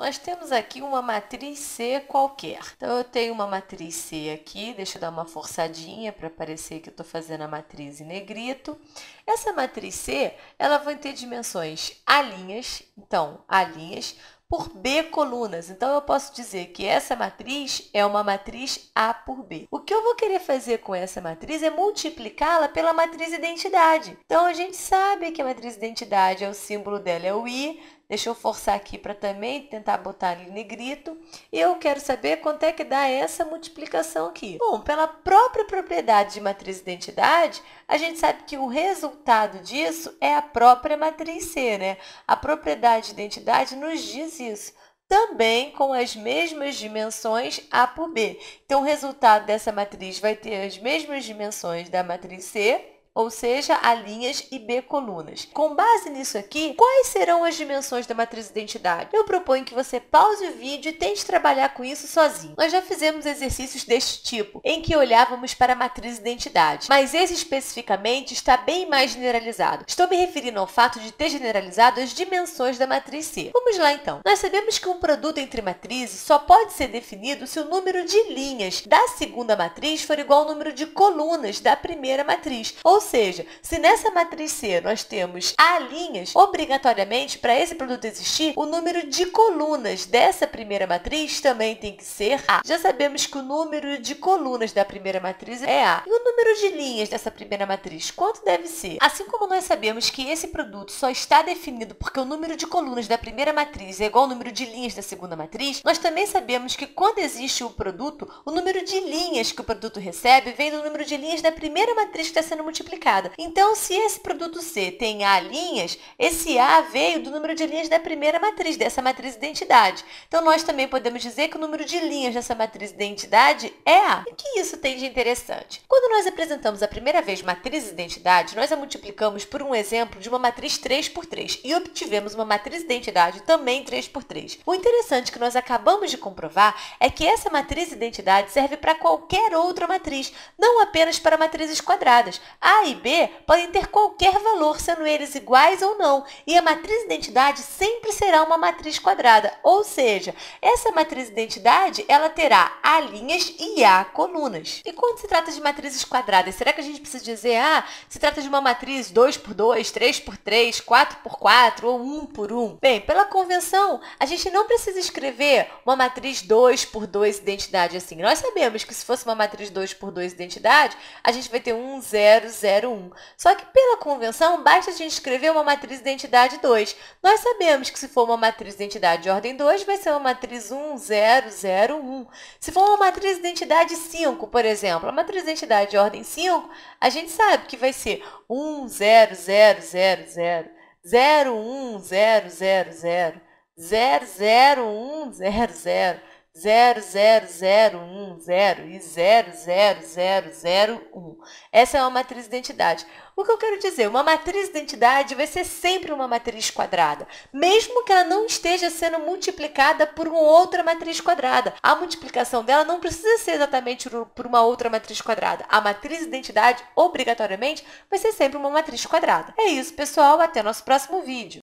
Nós temos aqui uma matriz C qualquer. Então, eu tenho uma matriz C aqui, deixa eu dar uma forçadinha para parecer que eu estou fazendo a matriz em negrito. Essa matriz C, ela vai ter dimensões A linhas, então, A linhas, por B colunas. Então, eu posso dizer que essa matriz é uma matriz A por B. O que eu vou querer fazer com essa matriz é multiplicá-la pela matriz identidade. Então, a gente sabe que a matriz identidade é o símbolo dela, é o I, Deixa eu forçar aqui para também tentar botar ali negrito. E eu quero saber quanto é que dá essa multiplicação aqui. Bom, pela própria propriedade de matriz identidade, a gente sabe que o resultado disso é a própria matriz C, né? A propriedade de identidade nos diz isso também com as mesmas dimensões A por B. Então, o resultado dessa matriz vai ter as mesmas dimensões da matriz C, ou seja, a linhas e B colunas. Com base nisso aqui, quais serão as dimensões da matriz identidade? Eu proponho que você pause o vídeo e tente trabalhar com isso sozinho. Nós já fizemos exercícios deste tipo, em que olhávamos para a matriz identidade, mas esse especificamente está bem mais generalizado. Estou me referindo ao fato de ter generalizado as dimensões da matriz C. Vamos lá então. Nós sabemos que um produto entre matrizes só pode ser definido se o número de linhas da segunda matriz for igual ao número de colunas da primeira matriz, ou seja, se nessa matriz C nós temos A linhas, obrigatoriamente, para esse produto existir, o número de colunas dessa primeira matriz também tem que ser A. Já sabemos que o número de colunas da primeira matriz é A. E o número de linhas dessa primeira matriz, quanto deve ser? Assim como nós sabemos que esse produto só está definido porque o número de colunas da primeira matriz é igual ao número de linhas da segunda matriz, nós também sabemos que quando existe o produto, o número de linhas que o produto recebe vem do número de linhas da primeira matriz que está sendo multiplicada então, se esse produto C tem A linhas, esse A veio do número de linhas da primeira matriz, dessa matriz identidade. Então, nós também podemos dizer que o número de linhas dessa matriz identidade é A. E o que isso tem de interessante? Quando nós apresentamos a primeira vez matriz identidade, nós a multiplicamos por um exemplo de uma matriz 3 por 3 e obtivemos uma matriz identidade também 3 por 3. O interessante que nós acabamos de comprovar é que essa matriz identidade serve para qualquer outra matriz, não apenas para matrizes quadradas. A a e B podem ter qualquer valor, sendo eles iguais ou não, e a matriz identidade sempre será uma matriz quadrada, ou seja, essa matriz identidade ela terá A linhas e A colunas. E quando se trata de matrizes quadradas, será que a gente precisa dizer, ah, se trata de uma matriz 2 por 2, 3 por 3, 4 por 4 ou 1 por 1? Bem, pela convenção, a gente não precisa escrever uma matriz 2 por 2 identidade assim. Nós sabemos que se fosse uma matriz 2 por 2 identidade, a gente vai ter 1, 0, 0, só que pela convenção, basta a gente escrever uma matriz identidade 2. Nós sabemos que se for uma matriz identidade de ordem 2, vai ser uma matriz 1, 0, 0, 1. Se for uma matriz identidade 5, por exemplo, a matriz identidade de ordem 5, a gente sabe que vai ser 1, 0, 0, 0, 0, 0, 1, 0, 0, 0, 0, 0, 1, 0, 0. 00010 e 00001. Essa é uma matriz de identidade. O que eu quero dizer? Uma matriz de identidade vai ser sempre uma matriz quadrada, mesmo que ela não esteja sendo multiplicada por uma outra matriz quadrada. A multiplicação dela não precisa ser exatamente por uma outra matriz quadrada. A matriz de identidade, obrigatoriamente, vai ser sempre uma matriz quadrada. É isso, pessoal. Até nosso próximo vídeo.